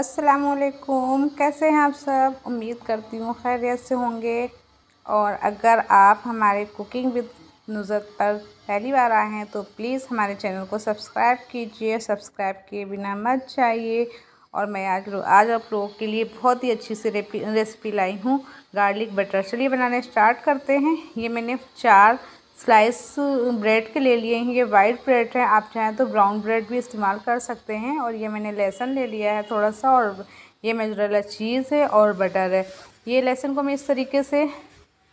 अस्सलाम वालेकुम कैसे हैं आप सब उम्मीद करती हूँ खैरियत से होंगे और अगर आप हमारे कुकिंग विद नुजत पर पहली बार आए हैं तो प्लीज़ हमारे चैनल को सब्सक्राइब कीजिए सब्सक्राइब किए बिना मत जाइए और मैं आज आज आप लोगों के लिए बहुत ही अच्छी सी रेसिपी लाई हूँ गार्लिक बटर चलिए बनाने स्टार्ट करते हैं ये मैंने चार स्लाइस ब्रेड के ले लिए हैं ये वाइट ब्रेड है आप चाहें तो ब्राउन ब्रेड भी इस्तेमाल कर सकते हैं और ये मैंने लहसुन ले लिया है थोड़ा सा और ये मेजरेला चीज़ है और बटर है ये लहसुन को मैं इस तरीके से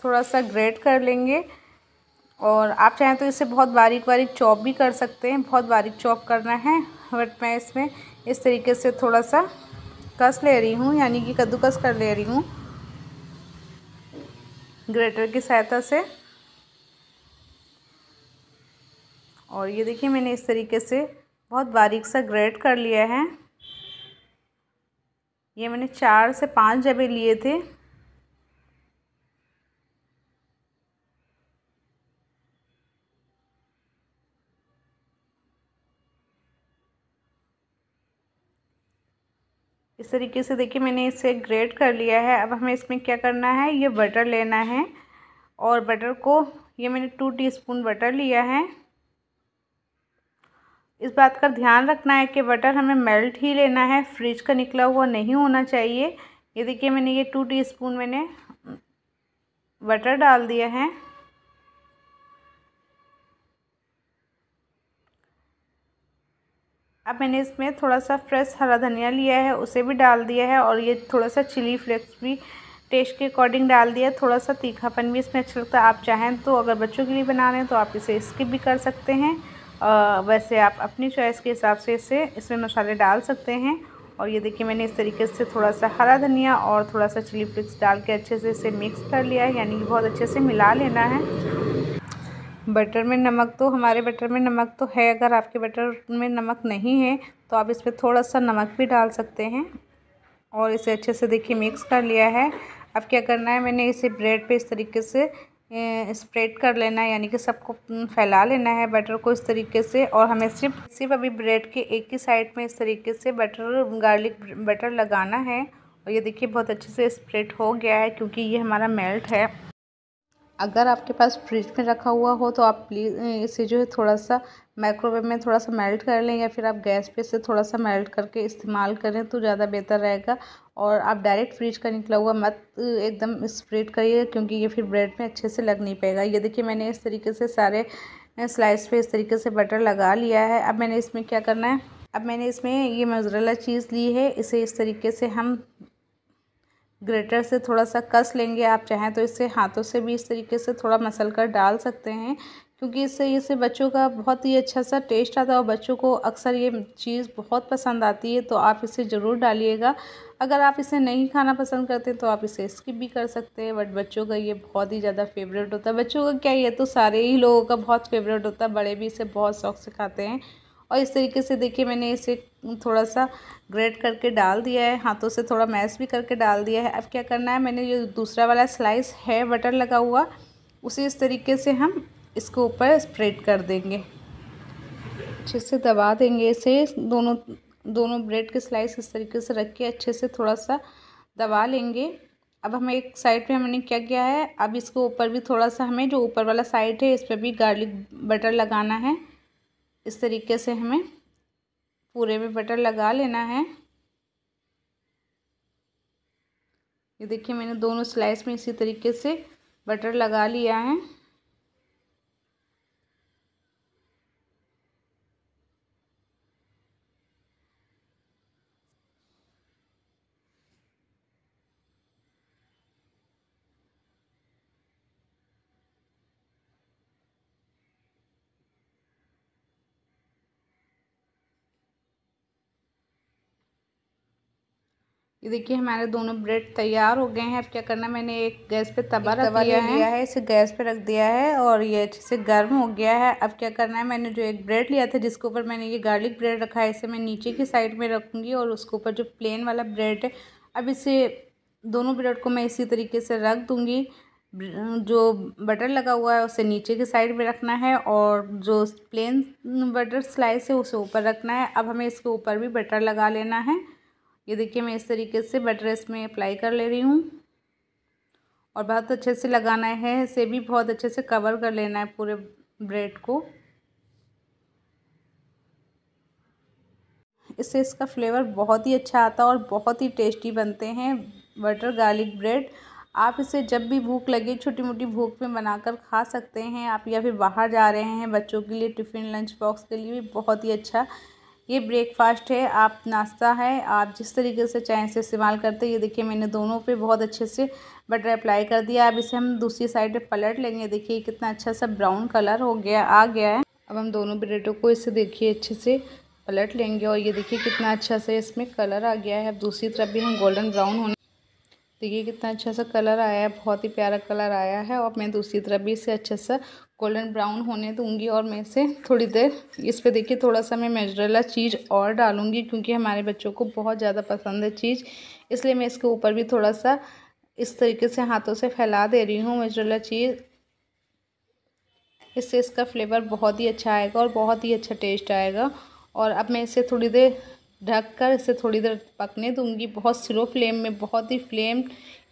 थोड़ा सा ग्रेट कर लेंगे और आप चाहें तो इसे बहुत बारीक बारीक चॉप भी कर सकते हैं बहुत बारीक चॉप करना है बट मैं इसमें इस तरीके से थोड़ा सा कस ले रही हूँ यानी कि कद्दूकस कर ले रही हूँ ग्रेटर की सहायता से और ये देखिए मैंने इस तरीके से बहुत बारीक सा ग्रेट कर लिया है ये मैंने चार से पाँच जबे लिए थे इस तरीके से देखिए मैंने इसे ग्रेट कर लिया है अब हमें इसमें क्या करना है ये बटर लेना है और बटर को ये मैंने टू टीस्पून बटर लिया है इस बात का ध्यान रखना है कि बटर हमें मेल्ट ही लेना है फ्रिज का निकला हुआ नहीं होना चाहिए ये देखिए मैंने ये टू टीस्पून मैंने बटर डाल दिया है अब मैंने इसमें थोड़ा सा फ्रेश हरा धनिया लिया है उसे भी डाल दिया है और ये थोड़ा सा चिली फ्लेक्स भी टेस्ट के अकॉर्डिंग डाल दिया थोड़ा सा तीखापन भी इसमें अच्छा लगता है आप चाहें तो अगर बच्चों के लिए बना रहे हैं तो आप इसे स्किप भी कर सकते हैं वैसे आप अपनी चॉइस के हिसाब से इसे इसमें मसाले डाल सकते हैं और ये देखिए मैंने इस तरीके से थोड़ा सा हरा धनिया और थोड़ा सा चिली फ्लिक्स डाल के अच्छे से इसे मिक्स कर लिया है यानी कि बहुत अच्छे से मिला लेना है बटर में नमक तो हमारे बटर में नमक तो है अगर आपके बटर में नमक नहीं है तो आप इस पर थोड़ा सा नमक भी डाल सकते हैं और इसे अच्छे से देखिए मिक्स कर लिया है अब क्या करना है मैंने इसे ब्रेड पे इस तरीके से स्प्रेड कर लेना है यानी कि सबको फैला लेना है बैटर को इस तरीके से और हमें सिर्फ सिर्फ अभी ब्रेड के एक ही साइड में इस तरीके से बैटर गार्लिक बैटर लगाना है और ये देखिए बहुत अच्छे से स्प्रेड हो गया है क्योंकि ये हमारा मेल्ट है अगर आपके पास फ्रिज में रखा हुआ हो तो आप प्लीज़ इसे जो है थोड़ा सा माइक्रोवेव में थोड़ा सा मेल्ट कर लें या फिर आप गैस पे से थोड़ा सा मेल्ट करके इस्तेमाल करें तो ज़्यादा बेहतर रहेगा और आप डायरेक्ट फ्रिज का निकला हुआ मत एकदम स्प्रेड करिए क्योंकि ये फिर ब्रेड में अच्छे से लग नहीं पाएगा ये देखिए मैंने इस तरीके से सारे स्लाइस पर इस तरीके से बटर लगा लिया है अब मैंने इसमें क्या करना है अब मैंने इसमें ये मोजरेला चीज़ ली है इसे इस तरीके से हम ग्रेटर से थोड़ा सा कस लेंगे आप चाहें तो इसे हाथों से भी इस तरीके से थोड़ा मसल कर डाल सकते हैं क्योंकि इससे इससे बच्चों का बहुत ही अच्छा सा टेस्ट आता है और बच्चों को अक्सर ये चीज़ बहुत पसंद आती है तो आप इसे ज़रूर डालिएगा अगर आप इसे नहीं खाना पसंद करते तो आप इसे स्किप भी कर सकते हैं बट बच्चों का ये बहुत ही ज़्यादा फेवरेट होता है बच्चों का क्या ये तो सारे ही लोगों का बहुत फेवरेट होता है बड़े भी इसे बहुत शौक से खाते हैं और इस तरीके से देखिए मैंने इसे थोड़ा सा ग्रेट करके डाल दिया है हाथों से थोड़ा मैश भी करके डाल दिया है अब क्या करना है मैंने जो दूसरा वाला स्लाइस है बटर लगा हुआ उसे इस तरीके से हम इसके ऊपर स्प्रेड कर देंगे अच्छे से दबा देंगे इसे दोनों दोनों ब्रेड के स्लाइस इस तरीके से रख के अच्छे से थोड़ा सा दबा लेंगे अब हमें एक साइड पे हमने क्या किया है अब इसके ऊपर भी थोड़ा सा हमें जो ऊपर वाला साइड है इस पर भी गार्लिक बटर लगाना है इस तरीके से हमें पूरे में बटर लगा लेना है ये देखिए मैंने दोनों स्लाइस में इसी तरीके से बटर लगा लिया है ये देखिए हमारे दोनों ब्रेड तैयार हो गए हैं अब क्या करना मैंने एक गैस पे तवा रख दिया है।, है इसे गैस पे रख दिया है और ये अच्छे से गर्म हो गया है अब क्या करना है मैंने जो एक ब्रेड लिया था जिसके ऊपर मैंने ये गार्लिक ब्रेड रखा है इसे मैं नीचे की साइड में रखूँगी और उसके ऊपर जो प्लेन वाला ब्रेड है अब इसे दोनों ब्रेड को मैं इसी तरीके से रख दूँगी जो बटर लगा हुआ है उसे नीचे की साइड में रखना है और जो प्लेन बटर स्लाइस है उसे ऊपर रखना है अब हमें इसके ऊपर भी बटर लगा लेना है ये देखिए मैं इस तरीके से बटर इसमें अप्लाई कर ले रही हूँ और बहुत अच्छे से लगाना है इसे भी बहुत अच्छे से कवर कर लेना है पूरे ब्रेड को इससे इसका फ्लेवर बहुत ही अच्छा आता है और बहुत ही टेस्टी बनते हैं बटर गार्लिक ब्रेड आप इसे जब भी भूख लगे छोटी मोटी भूख में बनाकर खा सकते हैं आप या फिर बाहर जा रहे हैं बच्चों के लिए टिफ़िन लंच बॉक्स के लिए भी बहुत ही अच्छा ये ब्रेकफास्ट है आप नाश्ता है आप जिस तरीके से चाय से इस्तेमाल करते हैं ये देखिए मैंने दोनों पे बहुत अच्छे से बटर अप्लाई कर दिया अब इसे हम दूसरी साइड पलट लेंगे देखिए कितना अच्छा सा ब्राउन कलर हो गया आ गया है अब हम दोनों ब्रेडों को इसे देखिए अच्छे से पलट लेंगे और ये देखिए कितना अच्छा से इसमें कलर आ गया है अब दूसरी तरफ भी हम गोल्डन ब्राउन होने देखिए कितना अच्छा सा कलर आया है बहुत ही प्यारा कलर आया है और मैं दूसरी तरफ भी इसे अच्छे सा गोल्डन ब्राउन होने दूंगी और मैं इसे थोड़ी देर इस पे देखिए थोड़ा सा मैं मेजरेला चीज़ और डालूंगी क्योंकि हमारे बच्चों को बहुत ज़्यादा पसंद है चीज़ इसलिए मैं इसके ऊपर भी थोड़ा सा इस तरीके से हाथों से फैला दे रही हूँ मेजरेला चीज़ इससे इसका फ्लेवर बहुत ही अच्छा आएगा और बहुत ही अच्छा टेस्ट आएगा और अब मैं इसे थोड़ी देर ढक कर इसे थोड़ी देर पकने दूंगी बहुत स्लो फ्लेम में बहुत ही फ्लेम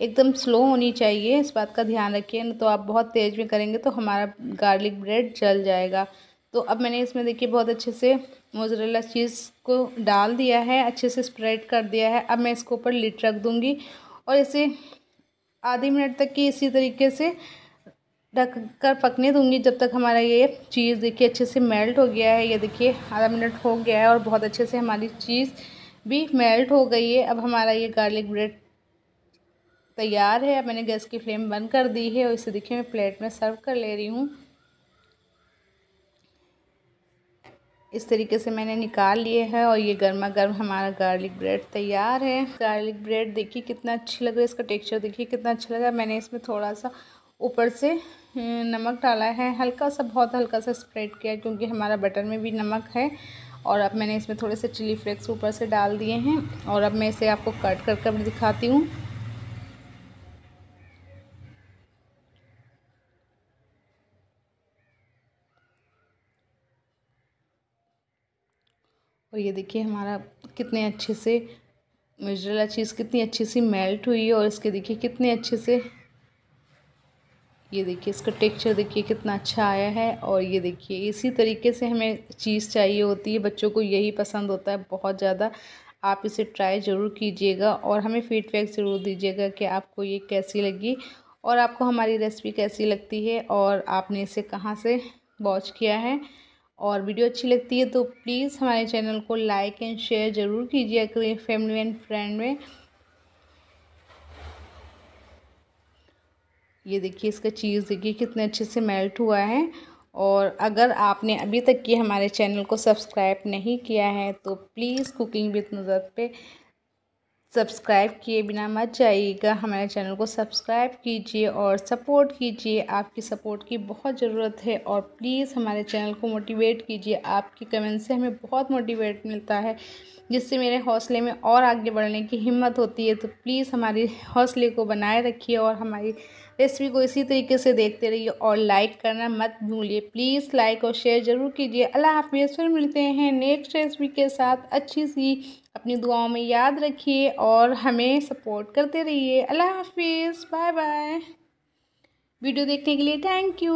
एकदम स्लो होनी चाहिए इस बात का ध्यान रखिए ना तो आप बहुत तेज़ में करेंगे तो हमारा गार्लिक ब्रेड जल जाएगा तो अब मैंने इसमें देखिए बहुत अच्छे से मोजरेला चीज़ को डाल दिया है अच्छे से स्प्रेड कर दिया है अब मैं इसके ऊपर लिट रख दूँगी और इसे आधे मिनट तक की इसी तरीके से ढक कर पकने दूंगी जब तक हमारा ये चीज़ देखिए अच्छे से मेल्ट हो गया है ये देखिए आधा मिनट हो गया है और बहुत अच्छे से हमारी चीज़ भी मेल्ट हो गई है अब हमारा ये गार्लिक ब्रेड तैयार है मैंने गैस की फ्लेम बंद कर दी है और इसे देखिए मैं प्लेट में सर्व कर ले रही हूँ इस तरीके से मैंने निकाल लिए है और ये गर्मा गर्म हमारा गार्लिक ब्रेड तैयार है गार्लिक ब्रेड देखिए कितना अच्छी लग रहा है इसका टेक्सचर देखिए कितना अच्छा लगा मैंने इसमें थोड़ा सा ऊपर से हम्म, नमक डाला है हल्का सा बहुत हल्का सा स्प्रेड किया क्योंकि हमारा बटर में भी नमक है और अब मैंने इसमें थोड़े से चिली फ्लेक्स ऊपर से डाल दिए हैं और अब मैं इसे आपको कट कर कर दिखाती हूँ और ये देखिए हमारा कितने अच्छे से मिजरेला चीज़ कितनी अच्छी सी मेल्ट हुई है और इसके देखिए कितने अच्छे से ये देखिए इसका टेक्सचर देखिए कितना अच्छा आया है और ये देखिए इसी तरीके से हमें चीज़ चाहिए होती है बच्चों को यही पसंद होता है बहुत ज़्यादा आप इसे ट्राई ज़रूर कीजिएगा और हमें फीडबैक ज़रूर दीजिएगा कि आपको ये कैसी लगी और आपको हमारी रेसिपी कैसी लगती है और आपने इसे कहाँ से वॉच किया है और वीडियो अच्छी लगती है तो प्लीज़ हमारे चैनल को लाइक एंड शेयर ज़रूर कीजिए करें फैमिली एंड फ्रेंड में ये देखिए इसका चीज़ देखिए कितने अच्छे से मेल्ट हुआ है और अगर आपने अभी तक ये हमारे चैनल को सब्सक्राइब नहीं किया है तो प्लीज़ कुकिंग विद नज़र पे सब्सक्राइब किए बिना मत जाइएगा हमारे चैनल को सब्सक्राइब कीजिए और सपोर्ट कीजिए आपकी सपोर्ट की बहुत ज़रूरत है और प्लीज़ हमारे चैनल को मोटिवेट कीजिए आपके कमेंट से हमें बहुत मोटिवेट मिलता है जिससे मेरे हौसले में और आगे बढ़ने की हिम्मत होती है तो प्लीज़ हमारी हौसले को बनाए रखिए और हमारी रेसिपी को इसी तरीके से देखते रहिए और लाइक करना मत भूलिए प्लीज़ लाइक और शेयर ज़रूर कीजिए अल्लाह हाफिज़ फिर मिलते हैं नेक्स्ट रेसिपी के साथ अच्छी सी अपनी दुआओं में याद रखिए और हमें सपोर्ट करते रहिए अल्लाह हाफिज़ बाय बाय वीडियो देखने के लिए थैंक यू